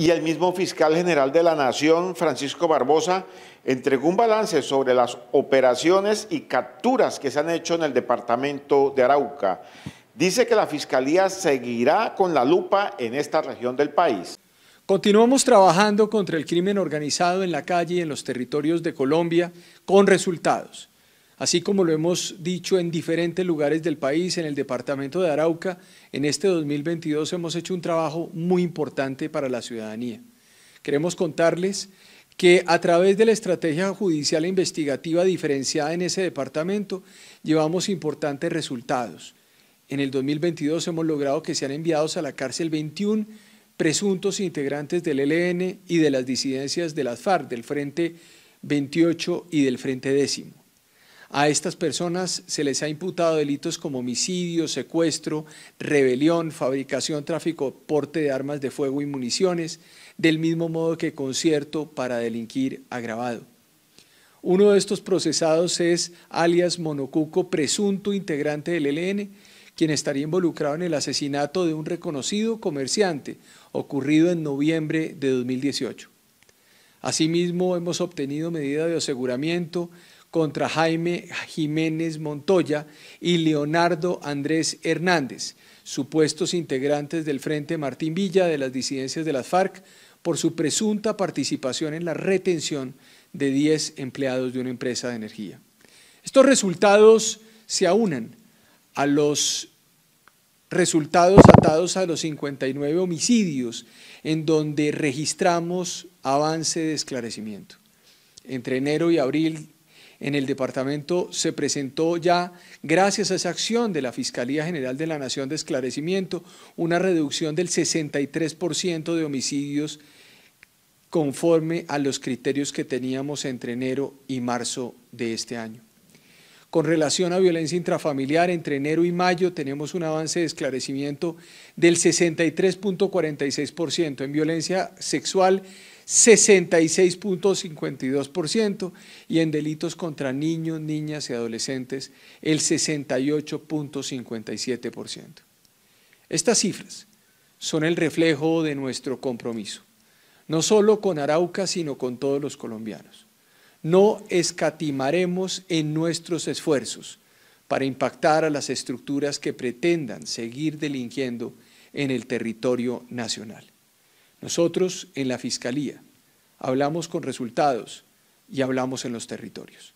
y el mismo fiscal general de la Nación, Francisco Barbosa, entregó un balance sobre las operaciones y capturas que se han hecho en el departamento de Arauca. Dice que la Fiscalía seguirá con la lupa en esta región del país. Continuamos trabajando contra el crimen organizado en la calle y en los territorios de Colombia con resultados. Así como lo hemos dicho en diferentes lugares del país, en el departamento de Arauca, en este 2022 hemos hecho un trabajo muy importante para la ciudadanía. Queremos contarles que a través de la estrategia judicial e investigativa diferenciada en ese departamento llevamos importantes resultados. En el 2022 hemos logrado que sean enviados a la cárcel 21 presuntos integrantes del ELN y de las disidencias de las FARC, del Frente 28 y del Frente Décimo. A estas personas se les ha imputado delitos como homicidio, secuestro, rebelión, fabricación, tráfico, porte de armas de fuego y municiones, del mismo modo que concierto para delinquir agravado. Uno de estos procesados es alias Monocuco, presunto integrante del ELN, quien estaría involucrado en el asesinato de un reconocido comerciante ocurrido en noviembre de 2018. Asimismo, hemos obtenido medida de aseguramiento contra Jaime Jiménez Montoya y Leonardo Andrés Hernández, supuestos integrantes del Frente Martín Villa de las disidencias de las FARC, por su presunta participación en la retención de 10 empleados de una empresa de energía. Estos resultados se aunan a los resultados atados a los 59 homicidios en donde registramos avance de esclarecimiento. Entre enero y abril en el departamento se presentó ya, gracias a esa acción de la Fiscalía General de la Nación de Esclarecimiento, una reducción del 63% de homicidios conforme a los criterios que teníamos entre enero y marzo de este año. Con relación a violencia intrafamiliar, entre enero y mayo tenemos un avance de esclarecimiento del 63.46%, en violencia sexual 66.52% y en delitos contra niños, niñas y adolescentes el 68.57%. Estas cifras son el reflejo de nuestro compromiso, no solo con Arauca, sino con todos los colombianos no escatimaremos en nuestros esfuerzos para impactar a las estructuras que pretendan seguir delinquiendo en el territorio nacional. Nosotros en la Fiscalía hablamos con resultados y hablamos en los territorios.